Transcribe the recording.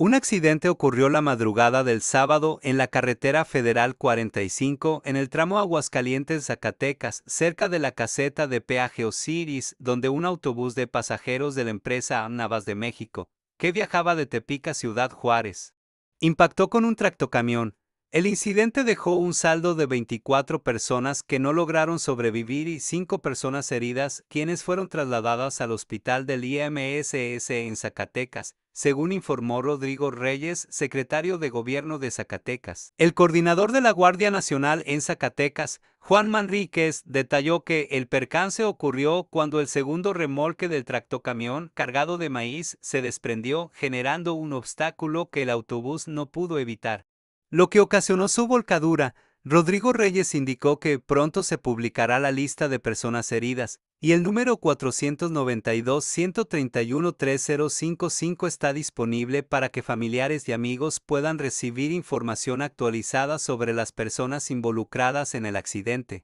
Un accidente ocurrió la madrugada del sábado en la carretera federal 45 en el tramo Aguascalientes-Zacatecas, cerca de la caseta de peaje Osiris, donde un autobús de pasajeros de la empresa Navas de México, que viajaba de Tepica a Ciudad Juárez, impactó con un tractocamión. El incidente dejó un saldo de 24 personas que no lograron sobrevivir y 5 personas heridas, quienes fueron trasladadas al hospital del IMSS en Zacatecas según informó Rodrigo Reyes, secretario de Gobierno de Zacatecas. El coordinador de la Guardia Nacional en Zacatecas, Juan Manríquez, detalló que el percance ocurrió cuando el segundo remolque del tractocamión cargado de maíz se desprendió, generando un obstáculo que el autobús no pudo evitar. Lo que ocasionó su volcadura, Rodrigo Reyes indicó que pronto se publicará la lista de personas heridas, y el número 492-131-3055 está disponible para que familiares y amigos puedan recibir información actualizada sobre las personas involucradas en el accidente.